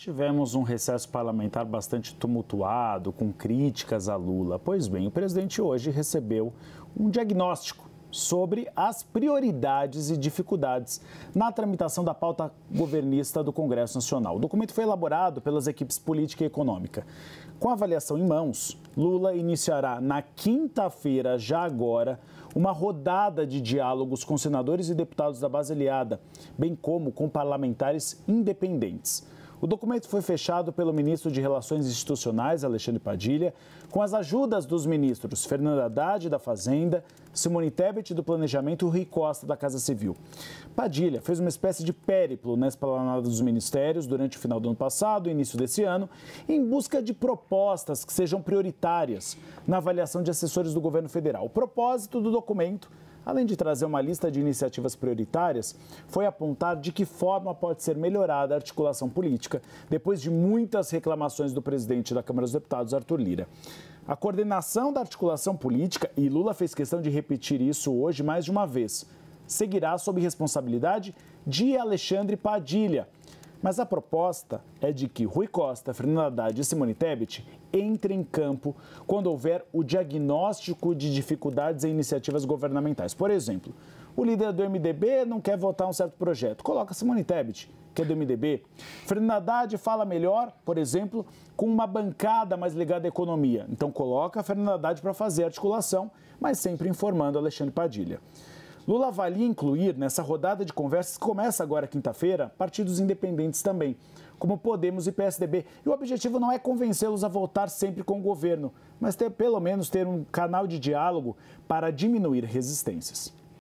tivemos um recesso parlamentar bastante tumultuado, com críticas a Lula. Pois bem, o presidente hoje recebeu um diagnóstico sobre as prioridades e dificuldades na tramitação da pauta governista do Congresso Nacional. O documento foi elaborado pelas equipes política e econômica. Com a avaliação em mãos, Lula iniciará na quinta-feira, já agora, uma rodada de diálogos com senadores e deputados da base aliada, bem como com parlamentares independentes. O documento foi fechado pelo ministro de Relações Institucionais, Alexandre Padilha, com as ajudas dos ministros Fernando Haddad, da Fazenda, Simone Tebet, do Planejamento e Rui Costa, da Casa Civil. Padilha fez uma espécie de périplo na esplanada dos ministérios durante o final do ano passado e início desse ano, em busca de propostas que sejam prioritárias na avaliação de assessores do governo federal. O propósito do documento Além de trazer uma lista de iniciativas prioritárias, foi apontar de que forma pode ser melhorada a articulação política, depois de muitas reclamações do presidente da Câmara dos Deputados, Arthur Lira. A coordenação da articulação política, e Lula fez questão de repetir isso hoje mais de uma vez, seguirá sob responsabilidade de Alexandre Padilha mas a proposta é de que Rui Costa, Fernando Haddad e Simone Tebet entrem em campo quando houver o diagnóstico de dificuldades em iniciativas governamentais. Por exemplo, o líder do MDB não quer votar um certo projeto, coloca Simone Tebet, que é do MDB. Fernando Haddad fala melhor, por exemplo, com uma bancada mais ligada à economia. Então coloca Fernando Haddad para fazer articulação, mas sempre informando Alexandre Padilha. Lula avalia incluir nessa rodada de conversas que começa agora quinta-feira partidos independentes também, como Podemos e PSDB. E o objetivo não é convencê-los a voltar sempre com o governo, mas ter, pelo menos ter um canal de diálogo para diminuir resistências.